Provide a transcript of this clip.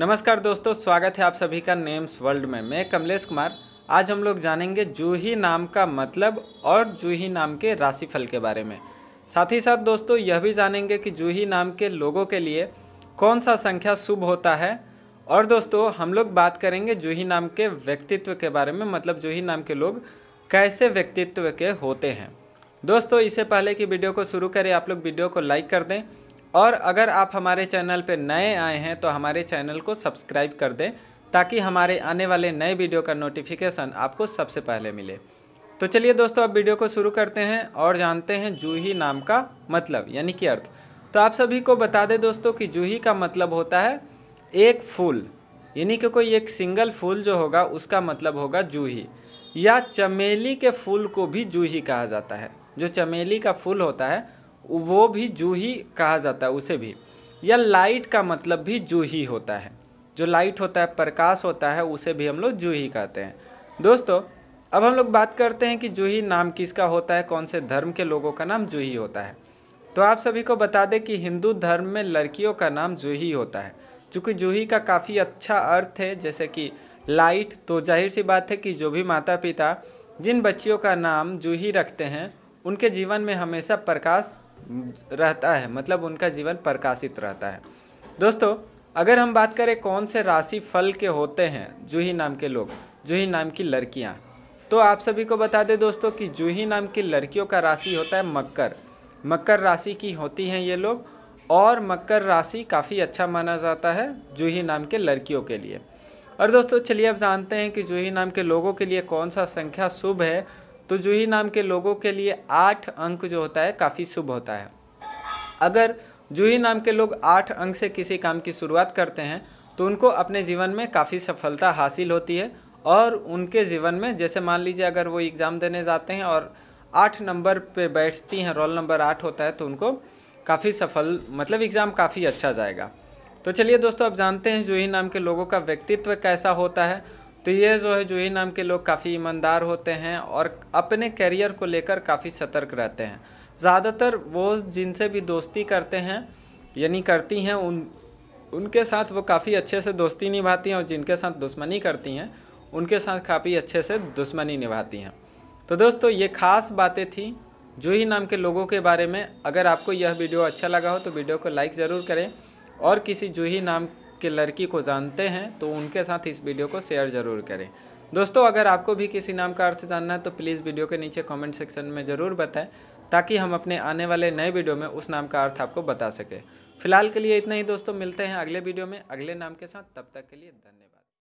नमस्कार दोस्तों स्वागत है आप सभी का नेम्स वर्ल्ड में मैं कमलेश कुमार आज हम लोग जानेंगे जूही नाम का मतलब और जूही नाम के राशिफल के बारे में साथ ही साथ दोस्तों यह भी जानेंगे कि जूही नाम के लोगों के लिए कौन सा संख्या शुभ होता है और दोस्तों हम लोग बात करेंगे जूही नाम के व्यक्तित्व के बारे में मतलब जूही नाम के लोग कैसे व्यक्तित्व के होते हैं दोस्तों इससे पहले कि वीडियो को शुरू करें आप लोग वीडियो को लाइक कर दें और अगर आप हमारे चैनल पर नए आए हैं तो हमारे चैनल को सब्सक्राइब कर दें ताकि हमारे आने वाले नए वीडियो का नोटिफिकेशन आपको सबसे पहले मिले तो चलिए दोस्तों अब वीडियो को शुरू करते हैं और जानते हैं जूही नाम का मतलब यानी कि अर्थ तो आप सभी को बता दें दोस्तों कि जूही का मतलब होता है एक फूल यानी कि कोई एक सिंगल फूल जो होगा उसका मतलब होगा जूही या चमेली के फूल को भी जूही कहा जाता है जो चमेली का फूल होता है वो भी जूही कहा जाता है उसे भी या लाइट का मतलब भी जूही होता है जो लाइट होता है प्रकाश होता है उसे भी हम लोग जूही कहते हैं दोस्तों अब हम लोग बात करते हैं कि जूही नाम किसका होता है कौन से धर्म के लोगों का नाम जूही होता है तो आप सभी को बता दें कि हिंदू धर्म में लड़कियों का नाम जूही होता है चूँकि जूही का काफ़ी अच्छा अर्थ है जैसे कि लाइट तो जाहिर सी बात है कि जो भी माता पिता जिन बच्चियों का नाम जूही रखते हैं उनके जीवन में हमेशा प्रकाश रहता है मतलब उनका जीवन प्रकाशित रहता है दोस्तों अगर हम बात करें कौन से राशि फल के होते हैं जूही नाम के लोग जूही नाम की लड़कियाँ तो आप सभी को बता दें दोस्तों कि जूही नाम की लड़कियों का राशि होता है मकर मकर राशि की होती हैं ये लोग और मकर राशि काफ़ी अच्छा माना जाता है जूही नाम के लड़कियों के लिए और दोस्तों चलिए अब जानते हैं कि जूही नाम के लोगों के लिए कौन सा संख्या शुभ है तो जूही नाम के लोगों के लिए आठ अंक जो होता है काफ़ी शुभ होता है अगर जूही नाम के लोग आठ अंक से किसी काम की शुरुआत करते हैं तो उनको अपने जीवन में काफ़ी सफलता हासिल होती है और उनके जीवन में जैसे मान लीजिए अगर वो एग्ज़ाम देने जाते हैं और आठ नंबर पे बैठती हैं रोल नंबर आठ होता है तो उनको काफ़ी सफल मतलब एग्ज़ाम काफ़ी अच्छा जाएगा तो चलिए दोस्तों अब जानते हैं जूही नाम के लोगों का व्यक्तित्व कैसा होता है तो ये जो है जूही नाम के लोग काफ़ी ईमानदार होते हैं और अपने कैरियर को लेकर काफ़ी सतर्क रहते हैं ज़्यादातर वो जिनसे भी दोस्ती करते हैं यानी करती हैं उन उनके साथ वो काफ़ी अच्छे से दोस्ती निभाती हैं और जिनके साथ दुश्मनी करती हैं उनके साथ काफ़ी अच्छे से दुश्मनी निभाती हैं तो दोस्तों ये खास बातें थी जूही नाम के लोगों के बारे में अगर आपको यह वीडियो अच्छा लगा हो तो वीडियो को लाइक ज़रूर करें और किसी जूही नाम के लड़की को जानते हैं तो उनके साथ इस वीडियो को शेयर ज़रूर करें दोस्तों अगर आपको भी किसी नाम का अर्थ जानना है तो प्लीज़ वीडियो के नीचे कमेंट सेक्शन में ज़रूर बताएं ताकि हम अपने आने वाले नए वीडियो में उस नाम का अर्थ आपको बता सकें फिलहाल के लिए इतना ही दोस्तों मिलते हैं अगले वीडियो में अगले नाम के साथ तब तक के लिए धन्यवाद